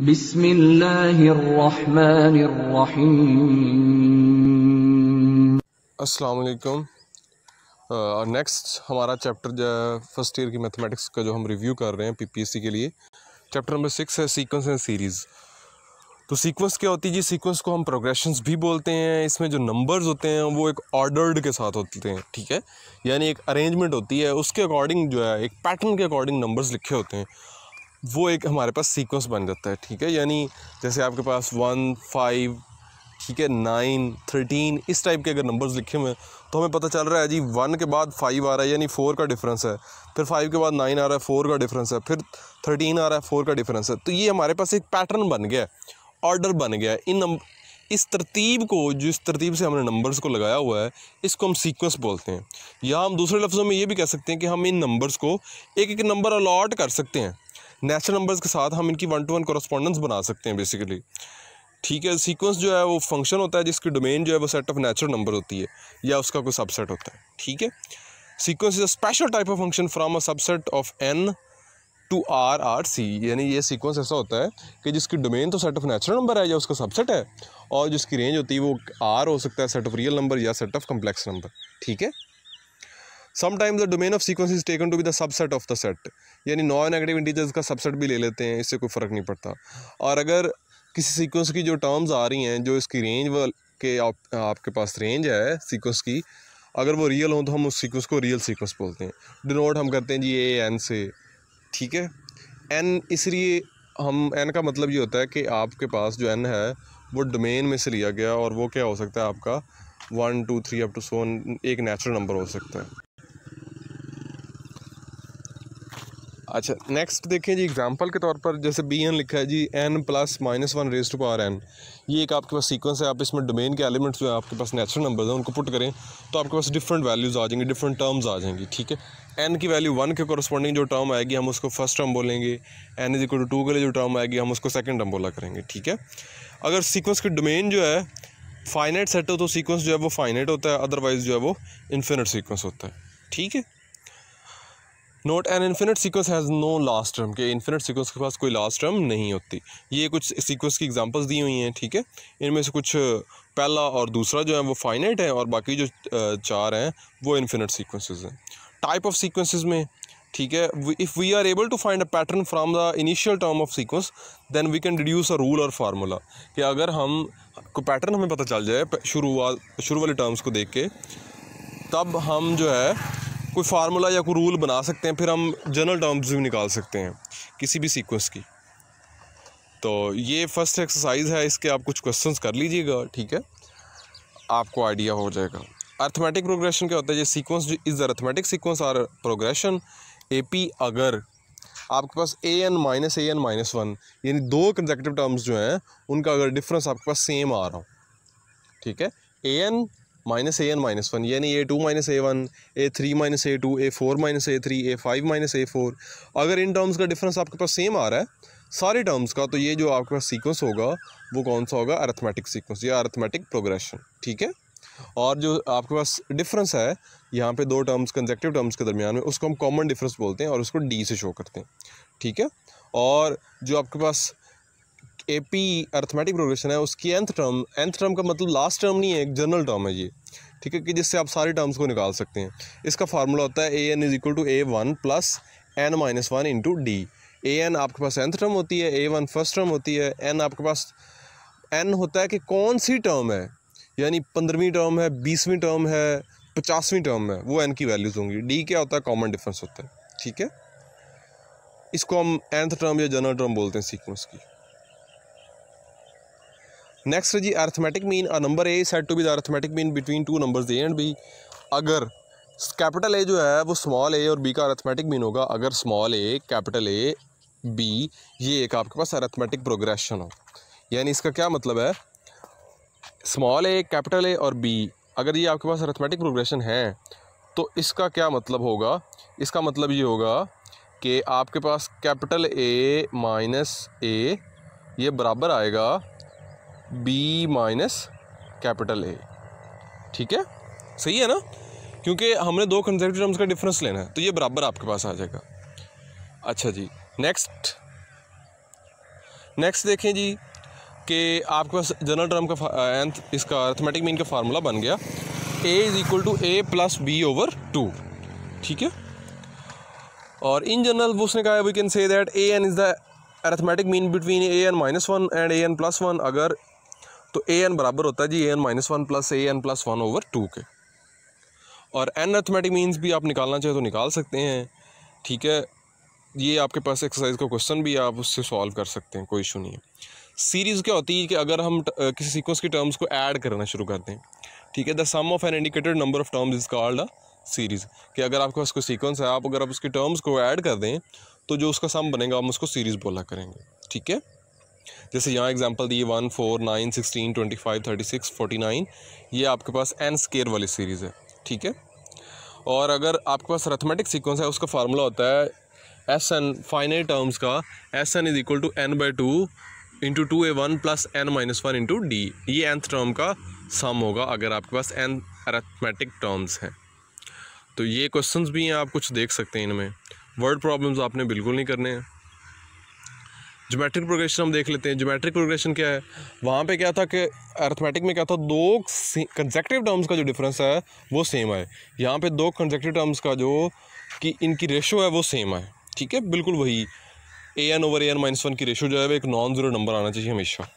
बिस्मिल्लाहिर्रहमानिर्रहीम और नेक्स्ट हमारा चैप्टर जो फर्स्ट ईयर की मैथमेटिक्स का जो हम रिव्यू कर रहे हैं पीपीएससी के लिए चैप्टर नंबर सिक्स है सीक्वेंस एंड सीरीज़ तो सीक्वेंस क्या होती है जी सीक्वेंस को हम प्रोग्रेशंस भी बोलते हैं इसमें जो नंबर्स होते हैं वो एक ऑर्डर्ड के साथ होते हैं ठीक है यानी एक अरेंजमेंट होती है उसके अकॉर्डिंग जो है एक पैटर्न के अकॉर्डिंग नंबर्स लिखे होते हैं वो एक हमारे पास सीक्वेंस बन जाता है ठीक है यानी जैसे आपके पास वन फाइव ठीक है नाइन थर्टीन इस टाइप के अगर नंबर्स लिखे हुए हैं तो हमें पता चल रहा है जी वन के बाद फाइव आ रहा है यानी फ़ोर का डिफरेंस है फिर फाइव के बाद नाइन आ रहा है फ़ोर का डिफरेंस है फिर थर्टीन आ रहा है फ़ोर का डिफरेंस है तो ये हमारे पास एक पैटर्न बन गया ऑर्डर बन गया इन नंबर इस तरतीब को जिस तरतीब से हमने नंबर्स को लगाया हुआ है इसको हम सीक्वेंस बोलते हैं या हम दूसरे लफ्ज़ों में ये भी कह सकते हैं कि हम इन नंबर्स को एक एक नंबर अलॉट कर सकते हैं नेचुरल नंबर्स के साथ हम इनकी वन टू वन कॉरस्पॉन्डेंस बना सकते हैं बेसिकली ठीक है सीक्वेंस जो है वो फंक्शन होता है जिसकी डोमेन जो है वो सेट ऑफ नेचुरल नंबर होती है या उसका कोई सबसेट होता है ठीक है sequence is a special type of function from a subset of N to R or C यानी ये सीक्वेंस ऐसा होता है कि जिसकी डोमेन तो सेट ऑफ नेचुरल नंबर है या उसका सबसेट है और जिसकी रेंज होती है वो आर हो सकता है सेट ऑफ रियल नंबर या सेट ऑफ कम्प्लेक्स नंबर ठीक है sometimes the domain of sequence is taken to be the subset of the set यानी नॉन नेगेटिव इंटीजर्स का सबसेट भी ले लेते हैं इससे कोई फ़र्क नहीं पड़ता और अगर किसी सीक्वेंस की जो टर्म्स आ रही हैं जो इसकी रेंज व के आप, आपके पास रेंज है सीक्वेंस की अगर वो रियल हो तो हम उस सीक्वेंस को रियल सीक्वेंस बोलते हैं डिनोट हम करते हैं जी ए एन से ठीक है एन इसलिए हम एन का मतलब ये होता है कि आपके पास जो एन है वो डोमेन में से लिया गया और वो क्या हो सकता है आपका one two three up to so on एक नेचुरल नंबर हो सकता है अच्छा नेक्स्ट देखें जी एग्जांपल के तौर पर जैसे बी एन लिखा है G N plus minus one raise to power N ये एक आपके पास सीक्वेंस है आप इसमें डोमेन के एलिमेंट्स जो है आपके पास नेचुरल नंबर्स हैं उनको पुट करें तो आपके पास डिफरेंट वैल्यूज़ आ जाएंगी डिफरेंट टर्म्स आ जाएंगी ठीक है एन की वैल्यू वन के कॉरस्पॉन्डिंग जो टर्म आएगी हम उसको फर्स्ट टर्म बोलेंगे N is equal to two के लिए जो टर्म आएगी हम उसको सेकेंड टर्म बोला करेंगे ठीक है अगर सीक्वेंस की डोमेन जो है फाइनाइट सेट हो तो सीक्वेंस जो है वो फाइनाइट होता है अदरवाइज़ जो है वो इन्फिनट सीक्वेंस होता है ठीक है note an infinite sequence has no last term के इन्फिनट सीक्वेंस के पास कोई लास्ट टर्म नहीं होती ये कुछ सीक्वेंस की एग्जांपल्स दी हुई हैं ठीक है इनमें से कुछ पहला और दूसरा जो है वो फाइनेट है और बाकी जो चार हैं वो इन्फिनट सीक्वेंसेस हैं टाइप ऑफ सीक्वेंसेस में ठीक है if we are able to find a pattern from the initial term of sequence then we can reduce a rule और फार्मूला कि अगर हम को पैटर्न हमें पता चल जाए शुरुआत शुरू वाले टर्म्स को देख के तब हम जो है कोई फार्मूला या कोई रूल बना सकते हैं फिर हम जनरल टर्म्स भी निकाल सकते हैं किसी भी सीक्वेंस की तो ये फर्स्ट एक्सरसाइज है इसके आप कुछ क्वेश्चंस कर लीजिएगा ठीक है आपको आइडिया हो जाएगा अर्थमेटिक प्रोग्रेशन क्या होता है ये सीक्वेंस जो is arithmetic sequence or progression A P अगर आपके पास A N minus A N minus one यानी दो कंजेक्टिव टर्म्स जो हैं उनका अगर डिफरेंस आपके पास सेम आ रहा हो ठीक है A N minus A N minus one यानी A two minus A one A three minus A two A four minus A three A five minus A four अगर इन टर्म्स का difference आपके पास same आ रहा है सारे terms का तो ये जो आपके पास सीक्वेंस होगा वो कौन सा होगा अर्थमेटिक सीक्वेंस या अर्थमेटिक प्रोग्रेशन ठीक है और जो आपके पास डिफरेंस है यहाँ पे दो टर्म्स कंजेक्टिव टर्म्स के दरमियान में उसको हम कॉमन डिफरेंस बोलते हैं और उसको डी से शो करते हैं ठीक है और जो आपके पास ए पी अर्थमेटिक प्रोग्रेशन है उसकी एंथ टर्म एंथ टर्म का मतलब लास्ट टर्म नहीं है एक जनरल टर्म है ये ठीक है कि जिससे आप सारे टर्म्स को निकाल सकते हैं इसका फार्मूला होता है A N is equal to A one plus N minus one into D A N आपके पास एंथ टर्म होती है ए वन फर्स्ट टर्म होती है एन आपके पास एन होता है कि कौन सी टर्म है यानी पंद्रहवीं टर्म है बीसवीं टर्म है पचासवीं टर्म है वो एन की वैल्यूज़ होंगी डी क्या होता है कॉमन डिफरेंस होता है ठीक है इसको हम एंथ टर्म या जनरल टर्म बोलते हैं सीक्वेंस की नेक्स्ट जी arithmetic mean a number A set to be the arithmetic mean between two numbers A and B अगर कैपिटल ए जो है वो स्मॉल ए और बी का अर्थमेटिक मीन होगा अगर small A capital A B ये एक आपके पास अर्थमेटिक प्रोग्रेशन हो यानी इसका क्या मतलब है स्मॉल ए कैपिटल ए और बी अगर ये आपके पास अर्थमेटिक प्रोग्रेशन है तो इसका क्या मतलब होगा इसका मतलब ये होगा कि आपके पास कैपिटल ए माइनस ए ये बराबर आएगा बी माइनस कैपिटल ए ठीक है सही है ना क्योंकि हमने दो कंजर्वेटिव टर्म्स का डिफरेंस लेना है तो ये बराबर आपके पास आ जाएगा अच्छा जी नेक्स्ट नेक्स्ट देखें जी कि आपके पास जनरल टर्म का इसका अर्थमेटिक मीन का फार्मूला बन गया A is equal to A plus B over two ठीक है और इन जनरल वो उसने कहा we can say that A N is the arithmetic mean between A N minus one and A N plus one अगर तो A N बराबर होता है जी A N minus one plus A N plus one over two के और N arithmetic means भी आप निकालना चाहें तो निकाल सकते हैं ठीक है ये आपके पास एक्सरसाइज का क्वेश्चन भी आप उससे सॉल्व कर सकते हैं कोई इशू नहीं है सीरीज़ क्या होती है कि अगर हम किसी सीक्वेंस की टर्म्स को ऐड करना शुरू करते हैं ठीक है the sum of N indicated number of terms is called a series कि अगर आपके पास कोई सीक्वेंस है आप अगर आप उसकी टर्म्स को ऐड कर दें तो जो उसका सम बनेगा हम उसको सीरीज़ बोला करेंगे ठीक है जैसे यहाँ एग्जांपल दिए one four nine sixteen twenty five thirty six forty nine ये आपके पास एन स्केयर वाली सीरीज़ है ठीक है और अगर आपके पास रथमेटिक सीक्वेंस है उसका फार्मूला होता है एस एन फाइनल टर्म्स का S N is equal to N by two into two A one plus N minus one into D ये एंथ टर्म का सम होगा अगर आपके पास एन अरेथमेटिक टर्म्स हैं तो ये क्वेश्चंस भी हैं आप कुछ देख सकते हैं इनमें वर्ड प्रॉब्लम्स आपने बिल्कुल नहीं करने हैं जोमेट्रिक प्रोग्रेशन हम देख लेते हैं जोमेट्रिक प्रोग्रेशन क्या है वहाँ पे क्या था कि अर्थमेटिक में क्या था दो कंजेक्टिव टर्म्स का जो डिफरेंस है वो सेम है यहाँ पे दो कंजेक्टिव टर्म्स का जो कि इनकी रेशो है वो सेम है ठीक है बिल्कुल वही A N over A N minus one की रेशो जो है वो एक नॉन ज़ीरो नंबर आना चाहिए हमेशा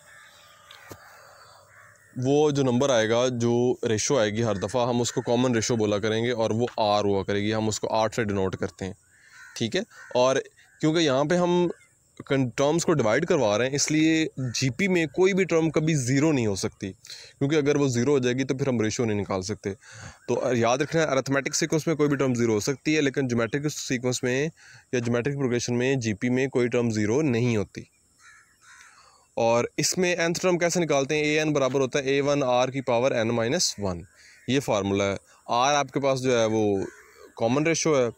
वो जो नंबर आएगा जो रेशो आएगी हर दफ़ा हम उसको कॉमन रेशो बोला करेंगे और वो आर हुआ करेगी हम उसको आर से डिनोट करते हैं ठीक है और क्योंकि यहाँ पे हम टर्म्स को डिवाइड करवा रहे हैं इसलिए जीपी में कोई भी टर्म कभी ज़ीरो नहीं हो सकती क्योंकि अगर वो ज़ीरो हो जाएगी तो फिर हम रेशो नहीं निकाल सकते तो याद रखना है अरेथमेटिक सीक्वेंस में कोई भी टर्म ज़ीरो हो सकती है लेकिन जोमेट्रिक सीक्वेंस में या जोमेट्रिक प्रोग्रेशन में जीपी में कोई टर्म ज़ीरो नहीं होती और इसमें एंथ टर्म कैसे निकालते हैं ए एन बराबर होता है ए वन आर की पावर एन माइनस वन ये फार्मूला है आर आपके पास जो है वो कॉमन रेशो है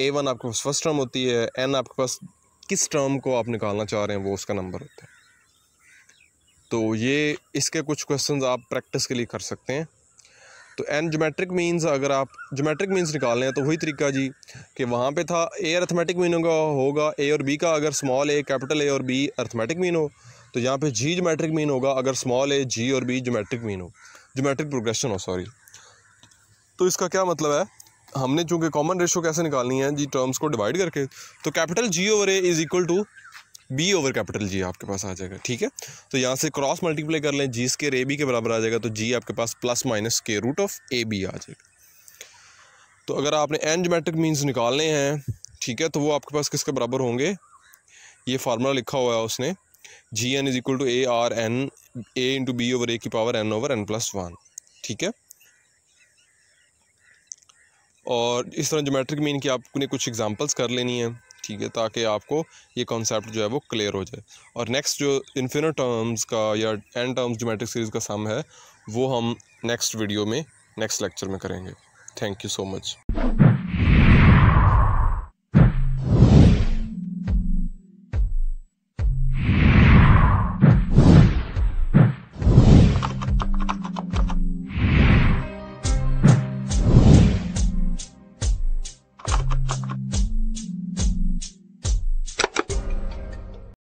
ए वन आपके पास फर्स्ट टर्म होती है एन आपके पास किस टर्म को आप निकालना चाह रहे हैं वो उसका नंबर होता है तो ये इसके कुछ क्वेश्चंस आप प्रैक्टिस के लिए कर सकते हैं तो एन जोमेट्रिक मीन्स अगर आप जोमेट्रिक मीन्स निकाल रहे हैं तो वही तरीका जी कि वहाँ पे था ए अर्थमेटिक मीन होगा होगा ए और बी का अगर स्मॉल ए कैपिटल ए और बी अर्थमेटिक मीन हो तो यहाँ पे जी जोमेट्रिक मीन होगा अगर स्मॉल ए जी और बी जोमेट्रिक मीन हो जोमेट्रिक प्रोग्रेशन हो सॉरी तो इसका क्या मतलब है हमने चूँकि कॉमन रेशो कैसे निकालनी है जी टर्म्स को डिवाइड करके तो capital G over A is equal to B over capital G आपके पास आ जाएगा ठीक है तो यहाँ से क्रॉस मल्टीप्लाई कर लें जी स्केयर ए बी के बराबर आ जाएगा तो जी आपके पास प्लस माइनस के रूट ऑफ ए बी आ जाएगा तो अगर आपने एन जोमेट्रिक मीन्स निकालने हैं ठीक है तो वो आपके पास किसके बराबर होंगे ये फार्मूला लिखा हुआ है उसने G N is equal to A R N A into B over A की power N over N plus one ठीक है और इस तरह जोमेट्रिक मीन की आपने कुछ एग्जांपल्स कर लेनी है ठीक है ताकि आपको ये कॉन्सेप्ट जो है वो क्लियर हो जाए और नेक्स्ट जो इन्फिनट टर्म्स का या एन टर्म्स जोमेट्रिक सीरीज़ का सम है वो हम नेक्स्ट वीडियो में नेक्स्ट लेक्चर में करेंगे थैंक यू सो मच